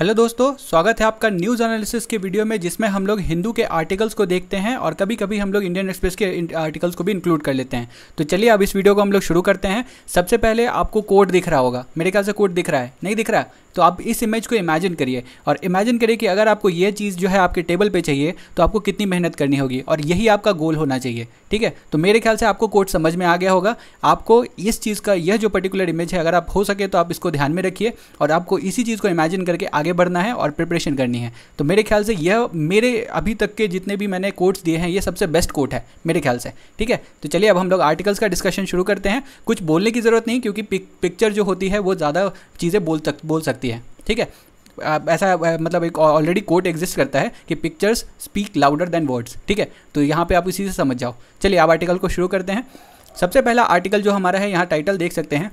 hello दोस्तों स्वागत है आपका न्यूज़ एनालिसिस के वीडियो में जिसमें हम लोग हिंदू के आर्टिकल्स को देखते हैं और कभी कभी हम लोग इंडियन एक्सप्रेस के आर्टिकल्स को भी इंक्लूड कर लेते हैं तो चलिए अब इस वीडियो को हम लोग शुरू करते हैं सबसे पहले आपको कोड दिख रहा होगा मेरे ख्याल से कोड दिख रहा है नहीं दिख रहा तो आप इस इमेज को इमेजिन करिए और इमेजिन करिए कि अगर आपको ये चीज़ जो है आपके टेबल पर चाहिए तो आपको कितनी मेहनत करनी होगी और यही आपका गोल होना चाहिए ठीक है तो मेरे ख्याल से आपको कोड समझ में आ गया होगा आपको इस चीज़ का यह जो पर्टिकुलर इमेज है अगर आप हो सके तो आप इसको ध्यान में रखिए और आपको इसी चीज़ को इमेजिन करके आगे आगे बढ़ना है और प्रिपरेशन करनी है तो मेरे ख्याल से यह मेरे अभी तक के जितने भी मैंने कोट्स दिए हैं ये सबसे बेस्ट कोट है मेरे ख्याल से ठीक है तो चलिए अब हम लोग आर्टिकल्स का डिस्कशन शुरू करते हैं कुछ बोलने की ज़रूरत नहीं क्योंकि पिक्चर जो होती है वो ज़्यादा चीज़ें बोल तक, बोल सकती है ठीक है ऐसा मतलब एक ऑलरेडी कोट एग्जिस्ट करता है कि pictures speak louder than words ठीक है तो यहाँ पे आप इसी से समझ जाओ चलिए आप आर्टिकल को शुरू करते हैं सबसे पहला आर्टिकल जो हमारा है यहाँ टाइटल देख सकते हैं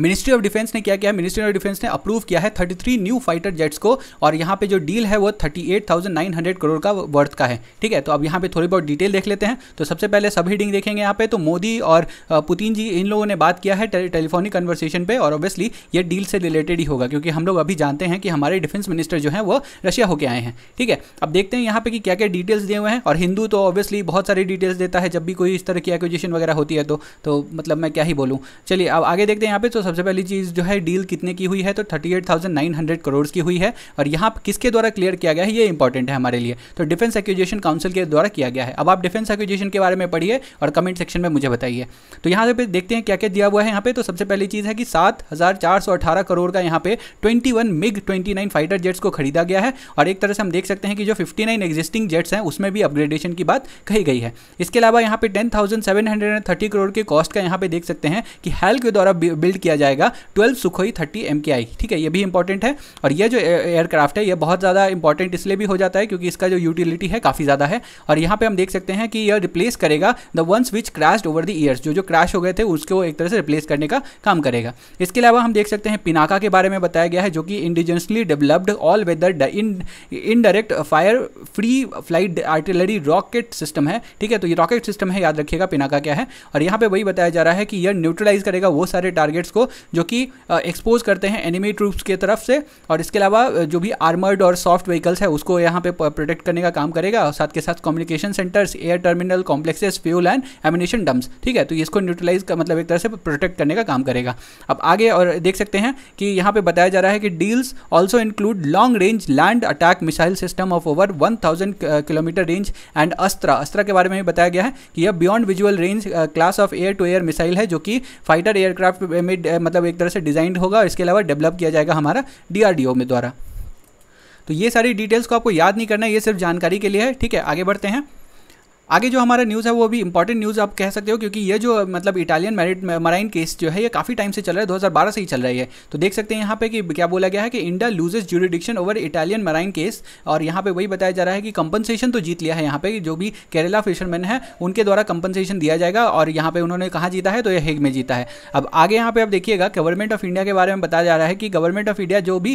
मिनिस्ट्री ऑफ डिफेंस ने क्या किया मिनिस्ट्री ऑफ डिफेंस ने अप्रूव किया है 33 न्यू फाइटर जेट्स को और यहाँ पे जो डील है वो 38,900 करोड़ का वर्थ का है ठीक है तो अब यहाँ पे थोड़ी बहुत डिटेल देख लेते हैं तो सबसे पहले सब हीडिंग देखेंगे यहाँ पे तो मोदी और पुतिन जी इन लोगों ने बात किया है टे, टेलीफोनिक कन्वर्सेशन पर और ऑब्वियसली ये डील से रिलेटेड ही होगा क्योंकि हम लोग अभी जानते हैं कि हमारे डिफेंस मिनिस्टर जो है वो रशिया होकर आए हैं ठीक है अब देखते हैं यहाँ पे कि क्या क्या डिटेल्स दिए हुए हैं और हिंदू तो ऑब्वियसली बहुत सारी डिटेल्स देता है जब भी कोई इस तरह की एक्विजिशन वगैरह होती है तो, तो मतलब मैं क्या ही बोलूँ चलिए अब आगे देखते हैं यहाँ पे तो सबसे पहली चीज़ जो है डील कितने की हुई है तो 38,900 करोड़ की हुई है और यहाँ किसके द्वारा क्लियर किया गया है ये इंपॉर्टेंट है हमारे लिए तो डिफेंस एक्यूजेशन काउंसिल के द्वारा किया गया है अब आप डिफेंस एक्यूजेशन के बारे में पढ़िए और कमेंट सेक्शन में मुझे बताइए तो यहाँ पे देखते हैं क्या क्या दिया हुआ है यहाँ पे तो सबसे पहली चीज़ है कि सात करोड़ का यहाँ पे twenty MiG twenty fighter jets को खरीदा गया है और एक तरह से हम देख सकते हैं कि जो फिफ्टी एग्जिस्टिंग जेट्स हैं उसमें भी अपग्रेडेशन की बात कही गई है इसके अलावा यहाँ पे टेन करोड़ के कॉस्ट का यहाँ पे देख सकते हैं कि हेल के द्वारा बिल्ड किया किया जाएगा ट्वेल्व सुखोई थर्टी एम ठीक है ये भी इंपॉर्टेंट है और ये जो एयरक्राफ्ट है ये बहुत ज़्यादा इंपॉर्टेंट इसलिए भी हो जाता है क्योंकि इसका जो यूटिलिटी है काफ़ी ज़्यादा है और यहाँ पर हम देख सकते हैं कि यह रिप्लेस करेगा the ones which crash over the years जो जो क्रैश हो गए थे उसको एक तरह से रिप्लेस करने का काम करेगा इसके अलावा हम देख सकते हैं पिनाका के बारे में बताया गया है जो कि indigenously developed all weather indirect fire free flight artillery rocket system है ठीक है तो ये रॉकेट सिस्टम है याद रखिएगा पिनाका क्या है और यहाँ पे वही बताया जा रहा है कि यह न्यूट्रलाइज करेगा वो सारे टारगेट्स को जो कि एक्सपोज करते हैं एनिमी ट्रूप्स की तरफ से और इसके अलावा जो भी आर्मर्ड और सॉफ्ट व्हीकल्स है उसको यहाँ पे प्रोटेक्ट करने का काम करेगा और साथ के साथ communication centres air terminal complexes fuel and ammunition dumps ठीक है तो इसको न्यूट्रलाइज का मतलब एक तरह से प्रोटेक्ट करने का काम करेगा अब आगे और देख सकते हैं कि यहाँ पे बताया जा रहा है कि deals also include long range land attack missile system of over one kilometre range and Astra Astra के बारे में भी बताया गया है कि यह beyond visual range class of air to air missile है जो कि फाइटर एयरक्राफ्ट में मतलब एक तरह से डिज़ाइंड होगा और इसके अलावा डेवलप किया जाएगा हमारा डीआरडीओ में द्वारा तो ये सारी डिटेल्स को आपको याद नहीं करना है ये सिर्फ जानकारी के लिए है ठीक है आगे बढ़ते हैं आगे जो हमारा न्यूज़ है वो भी इंपॉर्टेंट न्यूज़ आप कह सकते हो क्योंकि ये जो मतलब इटालियन मैरिट मराइन केस जो है ये काफ़ी टाइम से चल रहा है 2012 से ही चल रही है तो देख सकते हैं यहाँ पे कि क्या बोला गया है कि India loses jurisdiction over Italian marine case और यहाँ पे वही बताया जा रहा है कि कंपनसेशन तो जीत लिया है यहाँ पे जो भी केरला फिशरमैन है उनके द्वारा कंपनसेशन दिया जाएगा और यहाँ पर उन्होंने कहाँ जीता है तो यह हेग में जीता है अब आगे यहाँ पर आप देखिएगा गवर्नमेंट ऑफ इंडिया के बारे में बताया जा रहा है कि गवर्नमेंट ऑफ इंडिया जो भी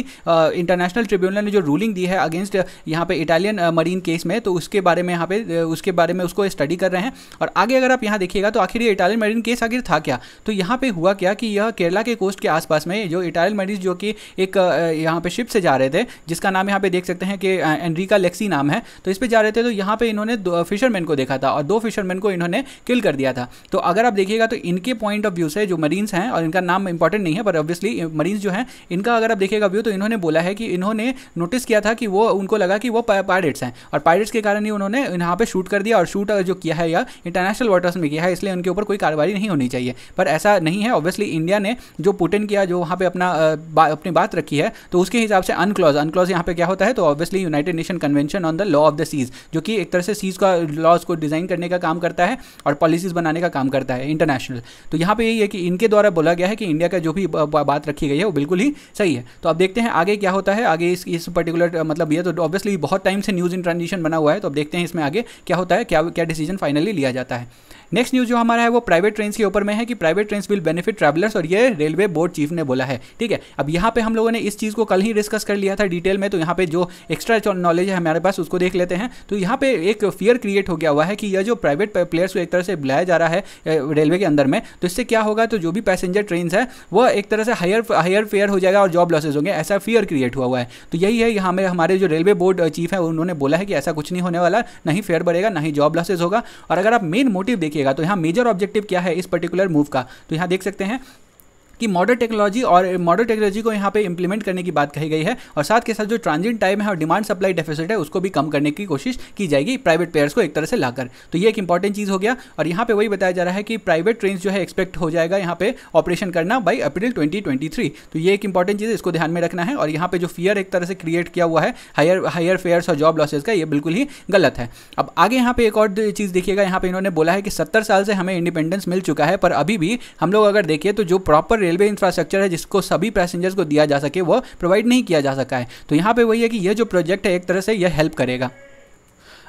इंटरनेशनल ट्रिब्यूनल ने जो रूलिंग दी है अगेंस्ट यहाँ पे इटालियन मरीन केस में तो उसके बारे में यहाँ पे उसके बारे में में उसको स्टडी कर रहे हैं और आगे अगर आप यहाँ देखिएगा तो आखिर ये इटालियन मेडिन केस आखिर था क्या तो यहाँ पे हुआ क्या कि यह केरला के कोस्ट के आसपास में जो इटालियन मरीज जो कि एक यहाँ पे शिप से जा रहे थे जिसका नाम यहाँ पे देख सकते हैं कि एनरिका लेक्सी नाम है तो इस पर जा रहे थे तो यहाँ पर इन्होंने फिशरमैन को देखा था और दो फिशरमैन को इन्होंने किल कर दिया था तो अगर आप देखिएगा तो इनके पॉइंट ऑफ व्यू से जो मरीन्स हैं और इनका नाम इंपॉर्टेंट नहीं है पर ऑब्वियसली मरीन्स जो है इनका अगर आप देखिएगा व्यू तो इन्होंने बोला है कि इन्होंने नोटिस किया था कि वो उनको लगा कि वो पायरेट्स हैं और पायरेट्स के कारण ही उन्होंने यहाँ पे शूट कर दिया और शूट जो किया है या इंटरनेशनल वाटर्स में किया है इसलिए उनके ऊपर कोई कार्रवाई नहीं होनी चाहिए पर ऐसा नहीं है ऑब्वियसली इंडिया ने जो पुटिन किया जो वहाँ पर अपना बा, अपनी बात रखी है तो उसके हिसाब से अनक्लॉज अनक्लॉज यहाँ पर क्या होता है तो obviously united nation convention on the law of the seas जो कि एक तरह से सीज का लॉज को डिज़ाइन करने का काम करता है और पॉलिसीज बनाने का काम करता है इंटरनेशनल तो यहाँ पर यही है कि इनके द्वारा बोला गया है कि इंडिया का जो भी बात रखी गई है वो बिल्कुल ही सही है तो अब देखते हैं आगे क्या होता है आगे इस इस पर्टिकुलर मतलब ये तो ऑब्वियसली बहुत टाइम से न्यूज़ इन ट्रांजिशन बना हुआ है तो अब देखते हैं इसमें आगे क्या होता है क्या क्या क्या डिसीजन फाइनली लिया जाता है नेक्स्ट न्यूज़ जो हमारा है वो प्राइवेट ट्रेन के ऊपर में है कि private train will benefit travellers और ये रेलवे बोर्ड चीफ ने बोला है ठीक है अब यहाँ पे हम लोगों ने इस चीज़ को कल ही डिस्कस कर लिया था डिटेल में तो यहाँ पे जो एक्स्ट्रा नॉलेज है हमारे पास उसको देख लेते हैं तो यहाँ पे एक फियर क्रिएट हो गया हुआ है कि यह जो प्राइवेट प्लेयर्स को एक तरह से बुलाया जा रहा है रेलवे के अंदर में तो इससे क्या होगा तो जो भी पैसेंजर ट्रेन है वह एक तरह से हायर हायर फेयर हो जाएगा और जॉब लॉसेज होंगे ऐसा फियर क्रिएट हुआ हुआ है तो यही है यहाँ हमारे जो रेलवे बोर्ड चीफ है उन्होंने बोला है कि ऐसा कुछ नहीं होने वाला नहीं फेयर बढ़ेगा ना ही जॉब लॉसेज होगा और अगर आप मेन मोटिव देखिए देखिएगा तो यहाँ मेजर ऑब्जेक्टिव क्या है इस पर्टिकुलर मूव का तो यहाँ देख सकते हैं कि मॉडर्न टेक्नोलॉजी और मॉडर्न टेक्नोलॉजी को यहाँ पे इंप्लीमेंट करने की बात कही गई है और साथ के साथ जो ट्रांजिट टाइम है और डिमांड सप्लाई डेफिसिट है उसको भी कम करने की कोशिश की जाएगी प्राइवेट प्लेयर्स को एक तरह से लाकर तो ये एक इंपॉर्टेंट चीज़ हो गया और यहाँ पे वही बताया जा रहा है कि प्राइवेट ट्रेन जो है एक्सपेक्ट हो जाएगा यहाँ पे ऑपरेशन करना बाई अप्रैल ट्वेंटी तो ये एक इंपॉर्टेंट चीज़ है इसको ध्यान में रखना है और यहाँ पे जो फियर एक तरह से क्रिएट किया हुआ है हायर हायर फेयर्स और जॉब लॉसेज का ये बिल्कुल ही गलत है अब आगे यहाँ पे एक और चीज़ देखिएगा यहाँ पे इन्होंने बोला है कि सत्तर साल से हमें इंडिपेंडेंस मिल चुका है पर अभी भी हम लोग अगर देखिए तो जो प्रॉपर रेलवे इंफ्रास्ट्रक्चर है जिसको सभी पैसेंजर्स को दिया जा सके वो प्रोवाइड नहीं किया जा सका है तो यहाँ पर वही है कि यह जो प्रोजेक्ट है एक तरह से यह हेल्प करेगा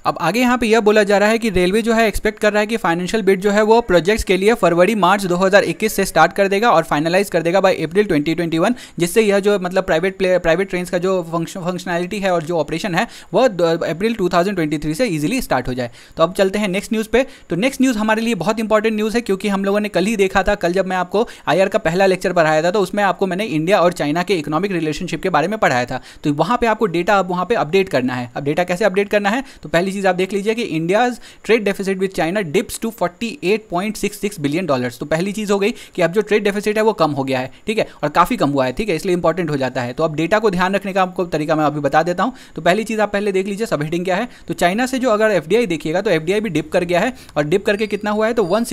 अब आगे यहाँ पे यह बोला जा रहा है कि रेलवे जो है एक्सपेक्ट कर रहा है कि फाइनेंशियल बिड जो है वो प्रोजेक्ट्स के लिए फरवरी मार्च 2021 से स्टार्ट कर देगा और फाइनलाइज कर देगा बाय अप्रैल 2021 जिससे यह जो मतलब प्राइवेट प्राइवेट ट्रेन का जो फंक्शनैलिटी है और जो ऑपरेशन है वह अप्रैल टू से ईजिली स्टार्ट हो जाए तो अब चलते हैं नेक्स्ट न्यूज़ पे तो नेक्स्ट न्यूज़ हमारे लिए बहुत इंपॉर्टेंट न्यूज़ है क्योंकि हम लोगों ने कल ही देखा था कल जब मैं आपको आई का पहला लेक्चर पढ़ाया था तो उसमें आपको मैंने इंडिया और चाइना के इकोनॉमिक रिलेशनशिप के बारे में पढ़ाया था तो वहाँ पर आपको डेटा अब वहाँ पर अपडेट करना है अब डेटा कैसे अपडेट करना है तो पहले पहली चीज़ आप देख लीजिए कि India trade deficit with China dips to 48.66 billion dollars तो पहली चीज़ हो गई कि अब जो ट्रेड डेफिसिट है वो कम हो गया है ठीक है और काफ़ी कम हुआ है ठीक है इसलिए इंपॉर्टेंट हो जाता है तो अब डेटा को ध्यान रखने का आपको तरीका मैं अभी बता देता हूं तो पहली चीज़ आप पहले देख लीजिए सब हेडिंग क्या है तो चाइना से जो अगर एफ देखिएगा तो एफ भी डिप कर गया है और डिप करके कितना हुआ है तो वन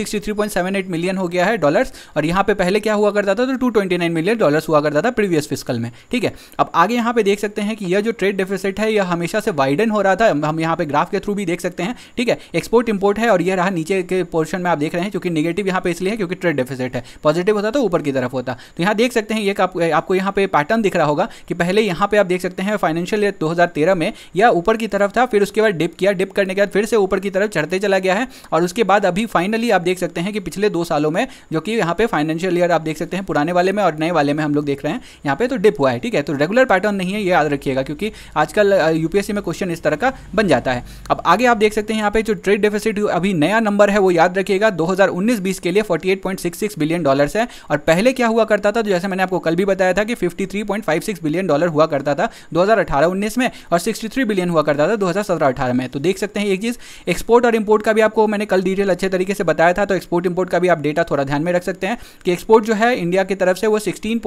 मिलियन हो गया है डॉलर्स और यहां पर पहले क्या हुआ करता था तो टू मिलियन डॉलर्स हुआ करता था प्रीवियस फिस्कल में ठीक है अब आगे यहां पर देख सकते हैं कि यह जो ट्रेड डेफिसिट है यह हमेशा से वाइडन हो रहा था हम यहाँ पे ग्राफ ग्राफ के थ्रू भी देख सकते हैं ठीक है एक्सपोर्ट इंपोर्ट है और यह रहा नीचे के पोर्शन में आप देख रहे हैं क्योंकि निगेटिव यहाँ पे इसलिए है क्योंकि ट्रेड डेफिसिट है पॉजिटिव होता तो ऊपर की तरफ होता तो यहाँ देख सकते हैं ये आप, आपको यहाँ पे पैटर्न दिख रहा होगा कि पहले यहाँ पे आप देख सकते हैं फाइनेंशियल ईयर दो में या ऊपर की तरफ था फिर उसके बाद डिप किया डिप करने के बाद फिर से ऊपर की तरफ चढ़ते चला गया है और उसके बाद अभी फाइनली आप देख सकते हैं कि पिछले दो सालों में जो कि यहाँ पे फाइनेंशियल ईयर आप देख सकते हैं पुराने वाले में और नए वाले में हम लोग देख रहे हैं यहाँ पे तो डिप हुआ है ठीक है तो रेगुलर पैटर्न नहीं है ये याद रखिएगा क्योंकि आजकल यूपीएससी में क्वेश्चन इस तरह का बन जाता है अब आगे आप देख सकते हैं यहाँ पे जो ट्रेड डेफिसिट अभी नया नंबर है वो याद रखिएगा 2019-20 के लिए 48.66 बिलियन डॉलर्स है और पहले क्या हुआ करता था तो जैसे मैंने आपको कल भी बताया था कि 53.56 बिलियन डॉलर हुआ करता था 2018-19 में और 63 बिलियन हुआ करता था 2017-18 में तो देख सकते हैं एक चीज़ एक्सपोर्ट और इम्पोर्ट का भी आपको मैंने कल डिटेल अच्छे तरीके से बताया था तो एक्सपोर्ट इम्पोर्ट का भी आप डेटा थोड़ा ध्यान में रख सकते हैं कि एक्सपोर्ट जो है इंडिया की तरफ से वो सिक्सटीन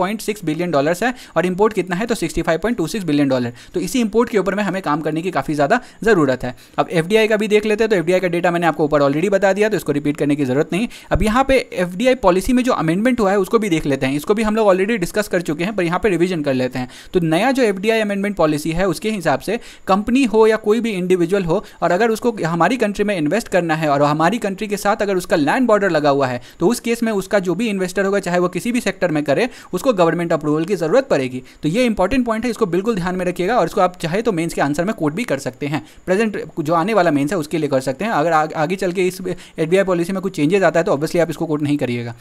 बिलियन डॉलर है और इम्पोर्ट कितना है तो सिक्सटी बिलियन डॉलर तो इसी इम्पोर्ट के ऊपर में हमें काम करने की काफ़ी ज़्यादा ज़रूरत है अब एफ का भी देख लेते हैं तो एफ का डेटा मैंने आपको ऊपर ऑलरेडी बता दिया तो इसको रिपीट करने की जरूरत नहीं अब यहाँ पे एफ पॉलिसी में जो अमेंडमेंट हुआ है उसको भी देख लेते हैं इसको भी हम लोग ऑलरेडी डिस्कस कर चुके हैं पर यहाँ पर रिविजन कर लेते हैं तो नया जो एफ अमेंडमेंट पॉलिसी है उसके हिसाब से कंपनी हो या कोई भी इंडिविजुअल हो और अगर उसको हमारी कंट्री में इन्वेस्ट करना है और हमारी कंट्री के साथ अगर उसका लैंड बॉर्डर लगा हुआ है तो उस केस में उसका जो भी इन्वेस्टर होगा चाहे वो किसी भी सेक्टर में करे उसको गवर्नमेंट अप्रूवल की जरूरत पड़ेगी तो ये इंपॉर्टेंट पॉइंट है इसको बिल्कुल ध्यान में रखिएगा और इसको आप चाहे तो मेन्स के आंसर में कोट भी कर सकते हैं प्रेजेंट जो आने वाला मेन्स है उसके लिए कर सकते हैं अगर आ, आगे चल के इस एफ पॉलिसी में कुछ चेंजेस आता है तो ऑब्वियसली आप इसको कोट नहीं करिएगा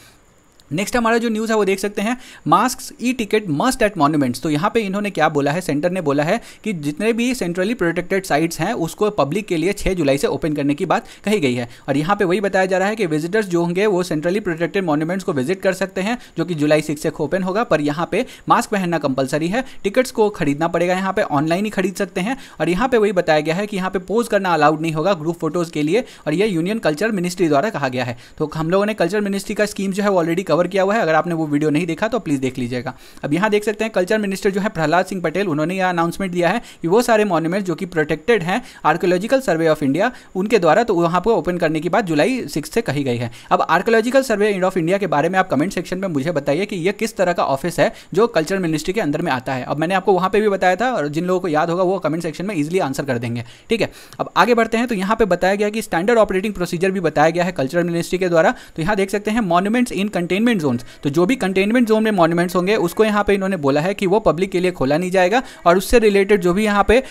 नेक्स्ट हमारा जो न्यूज़ है वो देख सकते हैं mask e ticket must at monuments तो यहाँ पे इन्होंने क्या बोला है सेंटर ने बोला है कि जितने भी सेंट्रली प्रोटेक्टेड साइट्स हैं उसको पब्लिक के लिए 6 जुलाई से ओपन करने की बात कही गई है और यहाँ पे वही बताया जा रहा है कि विजिटर्स जो होंगे वो सेंट्रली प्रोटेक्टेड मॉन्यूमेंट्स को विजिट कर सकते हैं जो कि जुलाई सिक्स से ओपन होगा पर यहाँ पर मास्क पहनना कंपलसरी है टिकट्स को खरीदना पड़ेगा यहाँ पर ऑनलाइन ही खरीद सकते हैं और यहाँ पर वही बताया गया है कि यहाँ पर पोज करना अलाउड नहीं होगा ग्रुप फोटोज के लिए और यह यूनियन कल्चर मिनिस्ट्री द्वारा कहा गया है तो हम लोगों ने कल्चर मिनिस्ट्री का स्कीम जो है ऑलरेडी कवर कवर किया हुआ है अगर आपने वो वीडियो नहीं देखा तो प्लीज़ देख लीजिएगा अब यहाँ देख सकते हैं कल्चर मिनिस्टर जो है प्रहलाद सिंह पटेल उन्होंने यह अनाउंसमेंट दिया है कि वो सारे मॉन्यूमेंट जो कि प्रोटेक्टेड हैं आर्कोलॉजिकल सर्वे ऑफ इंडिया उनके द्वारा तो वहाँ पर ओपन करने की बात जुलाई सिक्स से कही गई है अब आर्कोलॉजिकल सर्वे ऑफ इंडिया के बारे में आप कमेंट सेक्शन में मुझे बताइए कि यह किस तरह का ऑफिस है जो कल्चर मिनिस्ट्री के अंदर में आता है अब मैंने आपको वहाँ पर भी बताया था और जिन लोगों को याद होगा वो कमेंट सेक्शन में इजिली आंसर कर देंगे ठीक है अब आगे बढ़ते हैं तो यहाँ पर बताया गया कि स्टैंडर्ड ऑपरेटिंग प्रोसीजर भी बताया गया है कल्चर मिनिस्ट्री के द्वारा तो यहाँ देख सकते हैं monuments in containment containment zone तो जो भी कंटेनमेंट जोन में मॉन्यूमेंट्स होंगे उसको यहाँ पे इन्होंने बोला है कि वो पब्लिक के लिए खोला नहीं जाएगा और उससे रिलेटेड जो भी यहाँ पे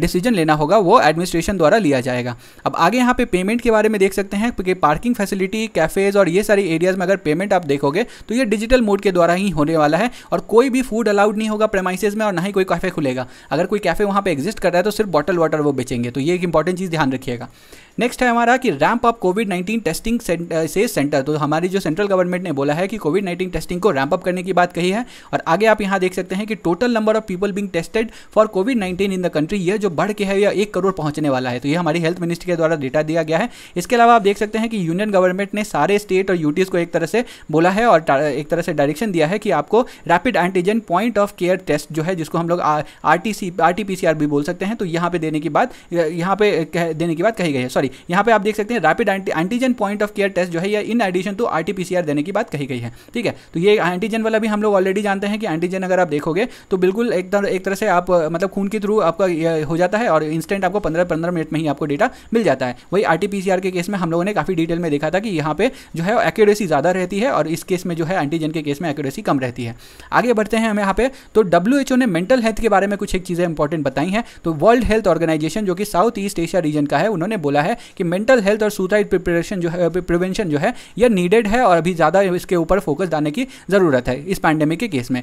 डिसीजन लेना होगा वो एडमिनिस्ट्रेशन द्वारा लिया जाएगा अब आगे यहाँ पे पेमेंट के बारे में देख सकते हैं कि पार्किंग फैसिलिटी कैफेज और ये सारी एरियाज में अगर पेमेंट आप देखोगे तो ये डिजिटल मोड के द्वारा ही होने वाला है और कोई भी फूड अलाउड नहीं होगा प्रेमाइसिस में और ना ही कोई कैफे खुलेगा अगर कोई कैफे वहाँ पर एग्जिस्ट कर रहा है तो सिर्फ बॉटल वाटर वो बेचेंगे तो ये एक इंपॉर्टेंट चीज़ ध्यान रखिएगा नेक्स्ट है हमारा कि ramp up covid nineteen testing से सेंटर तो हमारी जो सेंट्रल गवर्नमेंट ने बोला है कि कोविड नाइन्टीन टेस्टिंग को रैंप अप करने की बात कही है और आगे आप यहाँ देख सकते हैं कि total number of people being tested for Covid nineteen in the country ये जो बढ़ के है यह एक करोड़ पहुंचने वाला है तो ये हमारी हेल्थ मिनिस्ट्री के द्वारा डेटा दिया गया है इसके अलावा आप देख सकते हैं कि यूनियन गवर्नमेंट ने सारे स्टेट और यूटीज को एक तरह से बोला है और एक तरह से डायरेक्शन दिया है कि आपको rapid antigen point of care test जो है जिसको हम लोग R T C R T P C R भी बोल सकते हैं तो यहाँ पे देने की बात यहाँ पे देने की बात कही गई है सॉरी यहाँ पे आप देख सकते हैं rapid antigen point of care test जो है या इन एडिशन टू आरटीपीसीआर देने की बात कही गई है ठीक है तो ये एंटीजन वाला भी हम लोग ऑलरेडी जानते हैं कि एंटीजन अगर आप देखोगे तो बिल्कुल एक तरह एक तरह से आप मतलब खून के थ्रू आपका हो जाता है और इंस्टेंट आपको पंद्रह पंद्रह मिनट में ही आपको डेटा मिल जाता है वही आर के केस में हम लोगों ने काफ़ी डिटेल में देखा था कि यहाँ पे जो है एक्यूरेसी ज़्यादा रहती है और इस केस में जो है एंटीजन के केस में एक्यूरेसी कम रहती है आगे बढ़ते हैं हम यहाँ पे तो डब्ल्यू ने मेंटल हेल्थ के बारे में कुछ एक चीज़ें इंपॉर्टेंट बताई हैं तो वर्ल्ड हेल्थ ऑर्गेनाइजेशन जो कि साउथ ईस्ट एशिया रीजन का है उन्होंने बोला है है कि मेंटल हेल्थ और सुसाइड प्रिपरेशन जो है प्रिवेंशन जो है यह नीडेड है और अभी ज़्यादा इसके ऊपर फोकस डालने की ज़रूरत है इस पैंडेमिक के केस में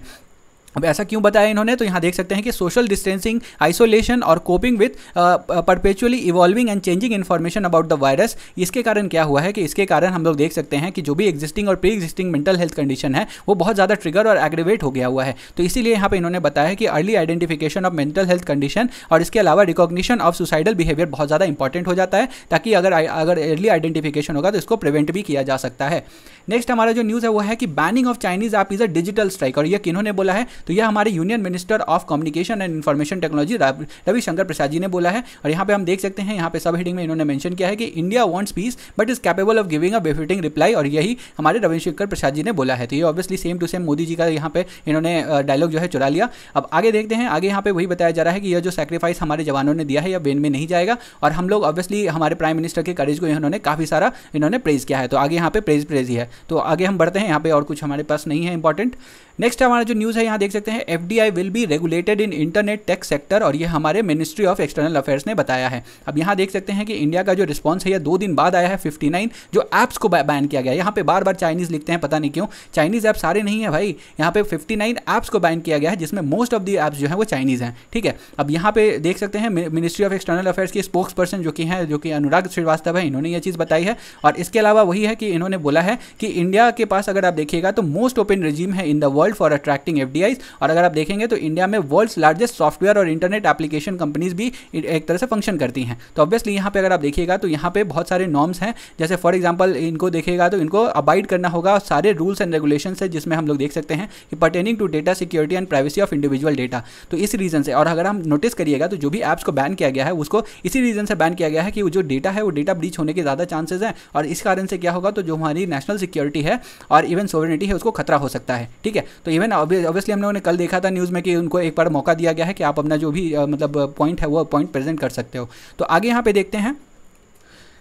अब ऐसा क्यों बताया इन्होंने तो यहाँ देख सकते हैं कि सोशल डिस्टेंसिंग आइसोलेशन और coping with perpetually evolving and changing information about the virus इसके कारण क्या हुआ है कि इसके कारण हम लोग देख सकते हैं कि जो भी एग्जिस्टिंग और pre existing mental health condition है वो बहुत ज़्यादा ट्रिगर और एग्रीवेट हो गया हुआ है तो इसीलिए यहाँ पर इन्होंने बताया कि early identification of mental health condition और इसके अलावा रिकॉग्निशन ऑफ सुसाइडल बिहेवियर बहुत ज़्यादा इंपॉर्टेंट हो जाता है ताकि अगर अगर अर्ली आइडेंटिफिकेशन होगा तो इसको प्रिवेंट भी किया जा सकता है नेक्स्ट हमारा जो न्यूज़ है वो है कि banning of Chinese app is a digital strike और ये किन्होंने बोला है तो यह हमारे union minister of communication and information technology Ravishankar Prasad ji ने बोला है और यहाँ पे हम देख सकते हैं यहाँ पे सब हेडिंग में इन्होंने मेंशन किया है कि India wants peace but is capable of giving a befitting reply और यही हमारे रविशंकर प्रसाद जी ने बोला है तो ये obviously same to same Modi ji का यहाँ पे इन्होंने डायलॉग जो है चुरा लिया अब आगे देखते हैं आगे यहाँ पे वही बताया जा रहा है कि यह जो सेक्रीफाइस हमारे जवानों ने दिया है यह बेन में नहीं जाएगा और हम लोग ऑब्वियसली हमारे प्राइम मिनिस्टर के करेज को इन्होंने काफ़ी सारा इन्होंने प्रेज किया है तो आगे यहाँ पे प्रेज प्रेज ही है तो आगे हम बढ़ते हैं यहाँ पे और कुछ हमारे पास नहीं है इंपॉर्टेंट नेक्स्ट हमारा जो न्यूज़ है यहाँ देख देख सकते हैं F will be regulated in internet tech sector और ये हमारे मिनिस्ट्री ऑफ एक्सटर्नल अफेयर्स ने बताया है अब यहाँ देख सकते हैं कि इंडिया का जो रिस्पॉन्स है यह दो दिन बाद आया है 59 जो ऐप्स को बैन किया गया यहाँ पर बार बार चाइनीज़ लिखते हैं पता नहीं क्यों चाइनीज़ ऐप सारे नहीं है भाई यहाँ पे 59 ऐप्स को बैन किया गया है जिसमें मोस्ट ऑफ दी ऐप्स जो है वो चाइनीज़ हैं ठीक है अब यहाँ पे देख सकते हैं मिनिस्ट्री ऑफ एक्सटर्नल अफेयर्स की स्पोक्स पर्सन जो कि हैं जो कि अनुराग श्रीवास्तव है इन्होंने ये चीज़ बताई है और इसके अलावा वही है कि इन्होंने बोला है कि इंडिया के पास अगर आप देखिएगा तो मोस्ट ओपन रिजीम है in the world for attracting F और अगर आप देखेंगे तो इंडिया में वर्ल्ड्स लार्जेस्ट सॉफ्टवेयर और इंटरनेट एप्लीकेशन कंपनीज भी एक तरह से फंक्शन करती हैं तो ऑब्वियसली यहाँ पर अगर आप देखिएगा तो यहाँ पर बहुत सारे नॉर्म्स हैं जैसे फॉर एग्जाम्पल इनको देखेगा तो इनको अबाइड करना होगा सारे रूल्स एंड रेगुलेशन है जिसमें हम लोग देख सकते हैं कि pertaining to data security and privacy of individual data तो इस रीजन से और अगर हम नोटिस करिएगा तो जो भी एप्स को बैन किया गया है उसको इसी रीजन से बैन किया गया है कि जो डेटा है वो डेटा ब्रीच होने के ज़्यादा चांसेस हैं और इस कारण से क्या होगा तो जो हमारी नेशनल सिक्योरिटी है और इवन सोवरेनिटी है उसको खतरा हो सकता है ठीक है तो इवन ऑब्वियसली हमने उन्होंने कल देखा था न्यूज़ में कि उनको एक बार मौका दिया गया है कि आप अपना जो भी मतलब पॉइंट है वो पॉइंट प्रेजेंट कर सकते हो तो आगे यहाँ पे देखते हैं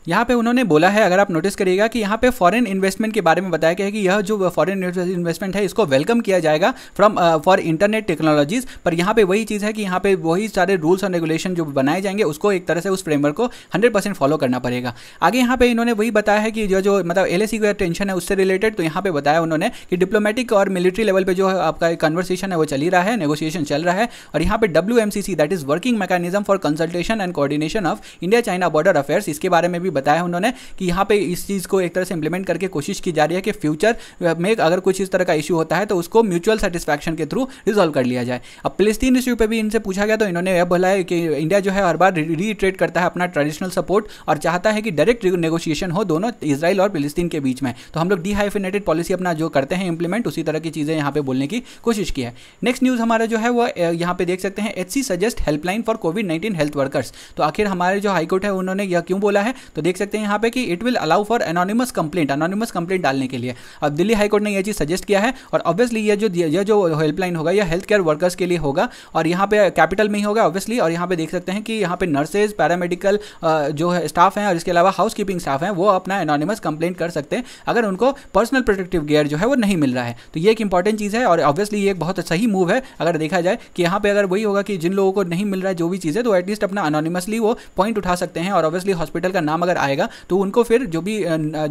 यहाँ पे उन्होंने बोला है अगर आप नोटिस करिएगा कि यहाँ पे फॉरेन इन्वेस्टमेंट के बारे में बताया गया है कि यह जो फॉरेन इन्वेस्टमेंट है इसको वेलकम किया जाएगा फ्रॉम फॉर इंटरनेट टेक्नोलॉजीज पर यहाँ पे वही चीज़ है कि यहाँ पे वही सारे रूल्स और रेगुलेशन जो बनाए जाएंगे उसको एक तरह से उस फ्रेमवर्क को हंड्रेड फॉलो करना पड़ेगा आगे यहाँ पे इन्होंने वही बताया है कि जो जो मतलब एल एस टेंशन है उससे रिलेटेड तो यहाँ पे बताया उन्होंने कि डिप्लोमेटिक और मिलिट्री लेवल पर जो आपका कन्वर्सेशन है वो चल ही रहा है नेगोशिएशन चल रहा है और यहाँ पे W M C that is working mechanism for consultation and coordination of India China border affairs इसके बारे में भी बताया उन्होंने कि यहाँ पे इस चीज़ को एक तरह से इम्प्लीमेंट करके कोशिश की जा रही है कि फ्यूचर में अगर कुछ इस तरह का इशू होता है तो उसको म्यूचुअल सेटिस्फैक्शन के थ्रू रिजोल्व कर लिया जाए अब फिलिस्तीन इशू पर भी इनसे पूछा गया तो इन्होंने यह बोला है कि इंडिया जो है हर बार रीट्रेट करता है अपना ट्रेडिशनल सपोर्ट और चाहता है कि डायरेक्ट नेगोशिएशन हो दोनों इसराइल और फिलिस्तीन के बीच में तो हम लोग डीहाइफिनेटेड पॉलिसी अपना जो करते हैं इंप्लीमेंट उसी तरह की चीज़ें यहाँ पे बोलने की कोशिश की है नेक्स्ट न्यूज़ हमारा जो है वो यहाँ पे देख सकते हैं H suggest helpline for Covid nineteen health workers तो आखिर हमारे जो हाईकोर्ट है उन्होंने यह क्यों बोला है तो देख सकते हैं यहाँ पे कि it will allow for anonymous complaint anonymous complaint डालने के लिए अब दिल्ली हाईकोर्ट ने यह चीज़ सजेस्ट किया है और ऑब्वियसली ये जो यह जो हेल्पलाइन होगा यह हेल्थ केयर वर्कर्स के लिए होगा और यहाँ पे कैपिटल में ही होगा ऑब्वियसली और यहाँ पे देख सकते हैं कि यहाँ पे नर्सेज पैरामेडिकल जो है स्टाफ हैं और इसके अलावा हाउस कीपिंग स्टाफ हैं वो अपना एनोनिमस कंप्लेंट कर सकते हैं अगर उनको पर्सनल प्रोटेक्टिव गेयर जो है वो नहीं मिल रहा है तो ये एक इंपॉर्टेंट चीज़ है और ऑब्वियसली ये एक बहुत सही मूव है अगर देखा जाए कि यहाँ पे अगर वही होगा कि जिन लोगों को नहीं मिल रहा है जो भी चीज है तो एटलीस्ट अपना अनोनिमसली वो पॉइंट उठा सकते हैं और ऑब्वियसली हॉस्पिटल का नाम अगर आएगा तो उनको फिर जो भी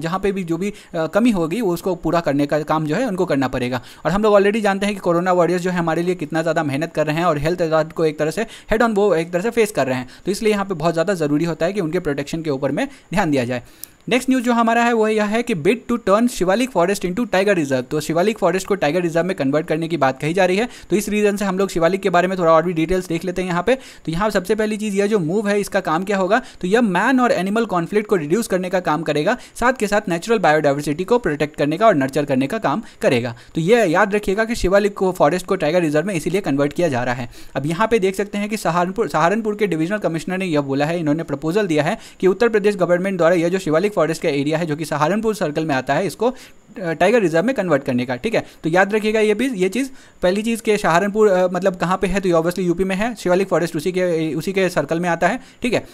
जहाँ पे भी जो भी कमी होगी वो उसको पूरा करने का काम जो है उनको करना पड़ेगा और हम लोग ऑलरेडी जानते हैं कि कोरोना वॉरियर्स जो है हमारे लिए कितना ज़्यादा मेहनत कर रहे हैं और हेल्थ एजार्ड को एक तरह से हेड ऑन वो एक तरह से फेस कर रहे हैं तो इसलिए यहाँ पर बहुत ज़्यादा ज़रूरी होता है कि उनके प्रोटेक्शन के ऊपर में ध्यान दिया जाए नेक्स्ट न्यूज़ जो हमारा है वो यह है कि bid to turn Shivalik forest into tiger reserve तो शिवालिक फॉरेस्ट को टाइगर रिजर्व में कन्वर्ट करने की बात कही जा रही है तो इस रीज़न से हम लोग शिवालिक के बारे में थोड़ा और भी डिटेल्स देख लेते हैं यहाँ पे तो यहाँ सबसे पहली चीज़ यह जो मूव है इसका काम क्या होगा तो यह मैन और एनिमल कॉन्फ्लिक्ट को रिड्यूस करने का काम करेगा साथ के साथ नेचुरल बायोडाइवर्सिटी को प्रोटेक्ट करने का और नर्चर करने का काम करेगा तो यह याद रखिएगा कि शिवालिक को फॉरेस्ट को टाइगर रिजर्व में इसीलिए कन्वर्ट किया जा रहा है अब यहाँ पे देख सकते हैं कि सहारनपुर सहारनपुर के डिविजनल कमिश्नर ने यह बोला है इन्होंने प्रपोजल दिया है कि उत्तर प्रदेश गवर्नमेंट द्वारा यह जो शिवालिक फॉरेस्ट का एरिया है जो कि सहारनपुर सर्कल में आता है इसको टाइगर रिजर्व में कन्वर्ट करने का ठीक है तो याद रखिएगा ये भी ये चीज़ पहली चीज़ के सहारनपुर मतलब कहाँ पे है तो ऑब्वियसली यूपी में है शिवालिक फॉरेस्ट उसी के उसी के सर्कल में आता है ठीक है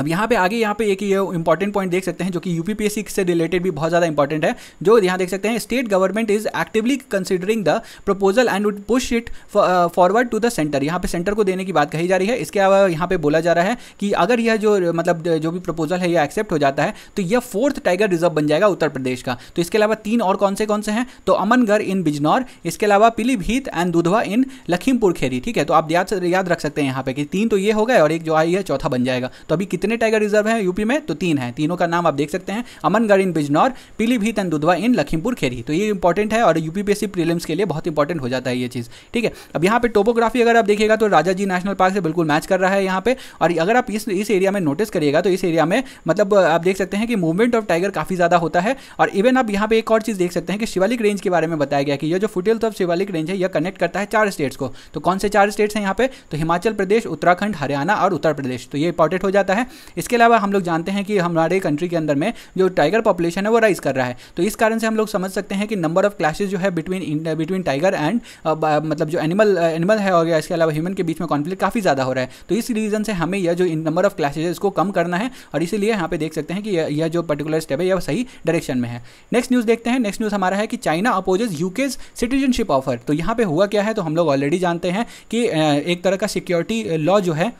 अब यहाँ पे आगे यहाँ पे एक ये इंपॉर्टेंट पॉइंट देख सकते हैं जो कि यूपीपीएससी से रिलेटेड भी बहुत ज़्यादा इंपॉर्टेंट है जो यहाँ देख सकते हैं state government is actively considering the proposal and would push it forward to the centre यहाँ पे सेंटर को देने की बात कही जा रही है इसके अलावा यहाँ पे बोला जा रहा है कि अगर यह जो मतलब जो भी प्रपोजल है यह एक्सेप्ट हो जाता है तो यह फोर्थ टाइगर रिजर्व बन जाएगा उत्तर प्रदेश का तो इसके अलावा तीन और कौन से कौन से हैं तो अमनगढ़ इन बिजनौर इसके अलावा पीलीभीत एंड दुधवा इन लखीमपुर खेरी ठीक है तो आप याद रख सकते हैं यहाँ पे कि तीन तो ये हो गए और एक जो आई है चौथा बन जाएगा तो अभी कितने कितने टाइगर रिजर्व हैं यूपी में तो तीन हैं तीनों का नाम आप देख सकते हैं Amangarh in Bijnor Pilibhit and Dudhwa in Lakhimpur Kheri तो ये इंपॉर्टेंट है और यूपीपीएससी प्रीलिम्स के लिए बहुत इंपॉर्टेंट हो जाता है ये चीज़ ठीक है अब यहाँ पे टोपोग्राफी अगर आप देखिएगा तो राजा जी नेशनल पार्क से बिल्कुल मैच कर रहा है यहाँ पे और अगर आप इस इस एरिया में नोटिस करिएगा तो इस एरिया में मतलब आप देख सकते हैं कि मूवमेंट ऑफ टाइगर काफ़ी ज़्यादा होता है और इवन आप यहाँ पे एक और चीज़ देख सकते हैं कि शिवालिक रेंज के बारे में बताया गया कि यह जो फुटेल ऑफ शिवालिक रेंज है यह कनेक्ट करता है चार स्टेट्स को तो कौन से चार स्टेट्स हैं यहाँ पे तो हिमाचल प्रदेश उत्तराखंड हरियाणा और उत्तर प्रदेश तो ये इंपॉर्टेंट हो जाता है इसके अलावा हम लोग जानते हैं कि हमारे कंट्री के अंदर में जो टाइगर पॉपुलेशन है वो राइज कर रहा है तो इस कारण से हम लोग समझ सकते हैं कि नंबर ऑफ क्लासेज जो है बिटवीन बिटवीन टाइगर एंड मतलब जो एनिमल एनिमल है और इसके अलावा ह्यूमन के बीच में कॉन्फ्लिक्ट काफ़ी ज़्यादा हो रहा है तो इस रीज़न से हमें यह जो नंबर ऑफ क्लासेज है इसको कम करना है और इसीलिए यहाँ पे देख सकते हैं कि यह जो पर्टिकुलर स्टेप है यह सही डायरेक्शन में है नेक्स्ट न्यूज़ देखते हैं नेक्स्ट न्यूज़ हमारा है कि China opposes UK's citizenship offer तो यहाँ पे हुआ क्या है तो हम लोग ऑलरेडी जानते हैं कि एक तरह का सिक्योरिटी लॉ जो है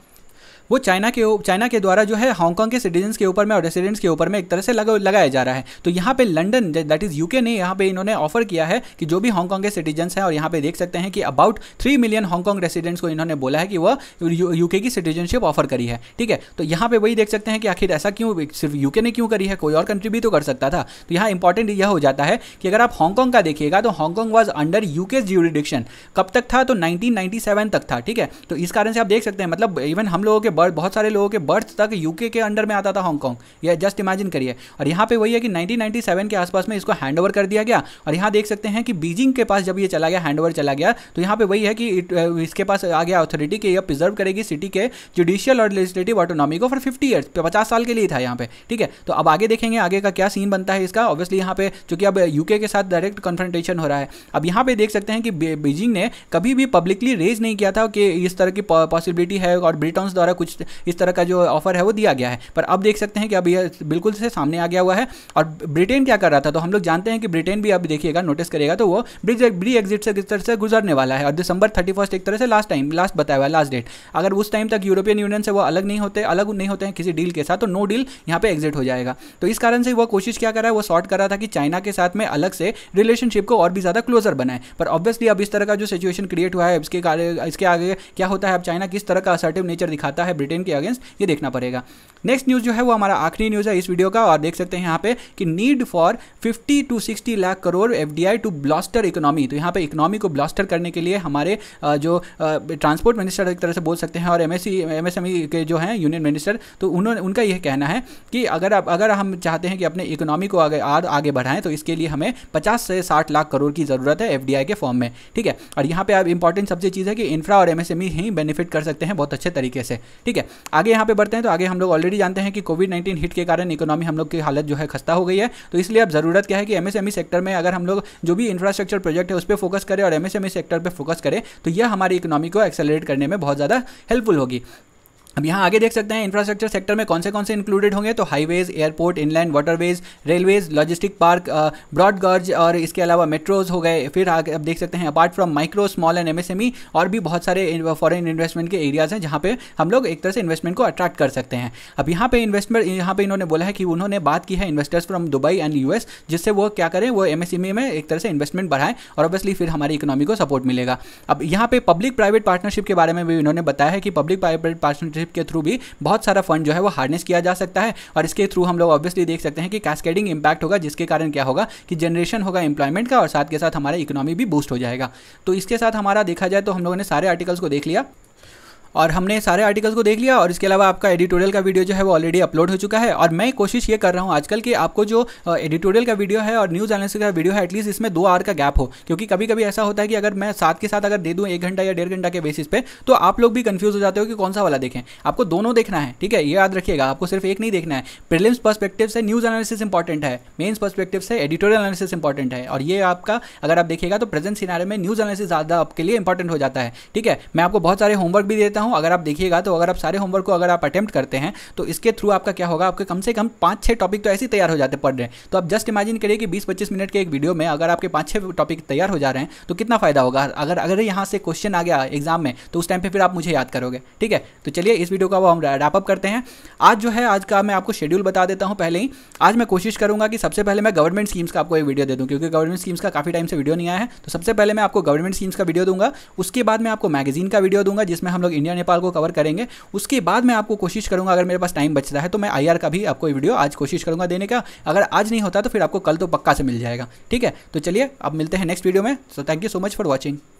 वो चाइना के चाइना के द्वारा जो है हांगकॉन्ग के सिटीजन्स के ऊपर में और रेसिडेंट्स के ऊपर में एक तरह से लगा लगाया जा रहा है तो यहाँ पे लंडन दैट इज़ यूके ने यहाँ पे इन्होंने ऑफर किया है कि जो भी हांगकॉन्ग के सिटीजन्स हैं और यहाँ पे देख सकते हैं कि about three million Hong Kong residents को इन्होंने बोला है कि वह यूके की सिटीजनशिप ऑफर करी है ठीक है तो यहाँ पे वही देख सकते हैं कि आखिर ऐसा क्यों सिर्फ यूके ने क्यों करी है कोई और कंट्री भी तो कर सकता था तो यहाँ इंपॉर्टेंट यह हो जाता है कि अगर आप हांगकॉन्ग का देखिएगा तो Hong Kong was under UK jurisdiction कब तक था तो नाइनटीन तक था ठीक है तो इस कारण से आप देख सकते हैं मतलब इवन हम लोगों के बर्थ बहुत सारे लोगों के बर्थ तक यूके के अंडर में आता था हांगकॉन्ग यह जस्ट इमेजिन करिए और यहाँ पे वही है कि 1997 के आसपास में इसको हैंड कर दिया गया और यहाँ देख सकते हैं कि बीजिंग के पास जब ये चला गया हैंड चला गया तो यहाँ पे वही है कि uh, इसके पास आ गया अथॉरिटी कि यह प्रिजर्व करेगी सिटी के जुडिशियल और लेजिस्लेटिव ऑटोनॉमी को फॉर फिफ्टी ईयर्स पचास साल के लिए था यहाँ पे ठीक है तो अब आगे देखेंगे आगे का क्या सीन बनता है इसका ऑब्वियसली यहाँ पे चूंकि अब यूके के साथ डायरेक्ट कन्फ्रंटेशन हो रहा है अब यहाँ पे देख सकते हैं कि बीजिंग ने कभी भी पब्लिकली रेज नहीं किया था कि इस तरह की पॉसिबिलिटी है और ब्रिटन्स द्वारा कुछ इस तरह का जो ऑफर है वो दिया गया है पर अब देख सकते हैं कि अब यह बिल्कुल से सामने आ गया हुआ है और ब्रिटेन क्या कर रहा था तो हम लोग जानते हैं कि ब्रिटेन भी अब देखिएगा नोटिस करेगा तो वो ब्रिज ब्री एग्जिट से किस तरह से गुजरने वाला है और दिसंबर थर्टी एक तरह से लास्ट टाइम लास्ट बताया हुआ लास्ट डेट अगर उस टाइम तक यूरोपियन यूनियन से वो अलग नहीं होते अलग नहीं होते हैं किसी डील के साथ तो नो डील यहाँ पर एग्जिट हो जाएगा तो इस कारण से वो कोशिश क्या कर रहा है वो शॉर्ट कर रहा था कि चाइना के साथ में अलग से रिलेशनशिप को और भी ज़्यादा क्लोजर बनाए पर ऑब्वियसली अब इस तरह का जो सिचुएशन क्रिएट हुआ है इसके इसके आगे क्या होता है अब चाइना किस तरह का असर्टिव नेचर दिखाता है या ब्रिटेन के अगेंस्ट ये देखना पड़ेगा नेक्स्ट न्यूज़ जो है वो हमारा आखिरी न्यूज़ है इस वीडियो का और देख सकते हैं यहाँ पे कि need for 50 to 60 lakh crore F to bolster economy तो यहाँ पे इकोनॉमी को ब्लास्टर करने के लिए हमारे जो ट्रांसपोर्ट मिनिस्टर एक तरह से बोल सकते हैं और एमएससी एमएसएमई e के जो हैं यूनियन मिनिस्टर तो उन्होंने उनका यह कहना है कि अगर आप अगर हम चाहते हैं कि अपने इकोनॉमी को आगे आगे बढ़ाएं तो इसके लिए हमें पचास से साठ लाख करोड़ की ज़रूरत है एफ के फॉर्म में ठीक है और यहाँ पर आप इंपॉर्टेंट सबसे चीज़ है कि इंफ्रा और एम e ही बेनिफिट कर सकते हैं बहुत अच्छे तरीके से ठीक है आगे यहाँ पे बढ़ते हैं तो आगे हम लोग ऑलरेडी जानते हैं कि कोविड नाइन्टीन हिट के कारण इकोनॉमी हम लोग की हालत जो है खस्ता हो गई है तो इसलिए अब ज़रूरत क्या है कि एमएसएमई सेक्टर e में अगर हम लोग जो भी इंफ्रास्ट्रक्चर प्रोजेक्ट है उस पर फोकस करें और एमएसएमई सेक्टर पर फोकस करें तो यह हमारी इकोनॉमी को एक्सेलरेट करने में बहुत ज़्यादा हेल्पफुल होगी अब यहाँ आगे देख सकते हैं इंफ्रास्ट्रक्चर सेक्टर में कौन से कौन से इंक्लूडेड होंगे तो highways airport inland waterways railways logistic park broad gauge और इसके अलावा मेट्रोज हो गए फिर आगे अब देख सकते हैं apart from micro small and MSME और भी बहुत सारे फॉरन इन्वेस्टमेंट के एरियाज हैं जहाँ पे हम लोग एक तरह से इन्वेस्टमेंट को अट्रैक्ट कर सकते हैं अब यहाँ पे इन्वेस्टमेंट यहाँ पे इन्होंने बोला है कि उन्होंने बात की है investors from Dubai and US जिससे वो क्या करें वो एमएसएमई e में एक तरह से इन्वेस्टमेंट बढ़ाएं और ऑब्वियसली फिर हमारी इकोनॉमी को सपोर्ट मिलेगा अब यहाँ पे पब्लिक प्राइवेट पार्टनरशिप के बारे में भी इन्होंने बताया है कि पब्लिक प्राइवेट पार्टनरशिप ड्रिप के थ्रू भी बहुत सारा फंड जो है वो हार्नेस किया जा सकता है और इसके थ्रू हम लोग ऑब्वियसली देख सकते हैं कि कैस्केडिंग इंपैक्ट होगा जिसके कारण क्या होगा कि जनरेशन होगा एम्प्लॉयमेंट का और साथ के साथ हमारा इकोनॉमी भी बूस्ट हो जाएगा तो इसके साथ हमारा देखा जाए तो हम लोगों ने सारे आर्टिकल्स को देख लिया और हमने सारे आर्टिकल्स को देख लिया और इसके अलावा आपका एडिटोरियल का वीडियो जो है वो ऑलरेडी अपलोड हो चुका है और मैं कोशिश ये कर रहा हूँ आजकल कि आपको जो एडिटोरियल का वीडियो है और न्यूज़ एनालिसिस का वीडियो है एटलीस्ट इसमें दो आर का गैप हो क्योंकि कभी कभी ऐसा होता है कि अगर मैं साथ के साथ अगर दे दूँ एक घंटा या डेढ़ घंटा के बेसिस पे तो आप लोग भी कन्फ्यूज हो जाते हो कि कौन सा वाला देखें आपको दोनों देखना है ठीक है ये याद रखिएगा आपको सिर्फ एक नहीं देखना है प्रिलिम्स पर्सपेक्टिव से न्यूज़ एनालिसिस इंपॉर्टेंट है मेन्स पर्सपेक्टिव से एडिटोरियल एनालिसिस इंपॉर्टेंट है और ये आपका अगर आप देखिएगा तो प्रेजेंट सिनारे में न्यूज़ एनालिसिस ज़्यादा आपके लिए इंपॉर्टेंट हो जाता है ठीक है मैं आपको बहुत सारे होमवर्क भी देता हूँ हो अगर आप देखिएगा तो अगर आप सारे होमवर्क को अगर आप अटैम्प्ट करते हैं तो इसके थ्रू आपका क्या होगा आपके कम से कम पाँच छः टॉपिक तो ऐसे तैयार हो जाते पढ़ रहे हैं तो आप जस्ट इमेजिन करिए कि बीस पच्चीस मिनट के एक वीडियो में अगर आपके पाँच छः टॉपिक तैयार हो जा रहे हैं तो कितना फ़ायदा होगा अगर अगर यहाँ से क्वेश्चन आ गया एग्जाम में तो उस टाइम पर फिर आप मुझे याद करोगे ठीक है तो चलिए इस वीडियो का वो हम रैपअप करते हैं आज जो है आज का मैं आपको शेड्यूल बता देता हूँ पहले ही आज मैं कोशिश करूँगा कि सबसे पहले मैं गवर्नमेंट स्कीम्स का आपको एक वीडियो दे दूँ क्योंकि गवर्नमेंट स्कीम्स का काफ़ी टाइम से वीडियो नहीं आया है तो सबसे पहले मैं आपको गवर्नमेंट स्कीम्स का वीडियो दूंगा उसके बाद मैं आपको मैगजीन का वीडियो दूंगा जिसमें हम लोग इंडिया नेपाल को कवर करेंगे उसके बाद मैं आपको कोशिश करूंगा अगर मेरे पास टाइम बचता है तो मैं आई का भी आपको वीडियो आज कोशिश करूंगा देने का अगर आज नहीं होता तो फिर आपको कल तो पक्का से मिल जाएगा ठीक है तो चलिए अब मिलते हैं नेक्स्ट वीडियो में so thank you so much for watching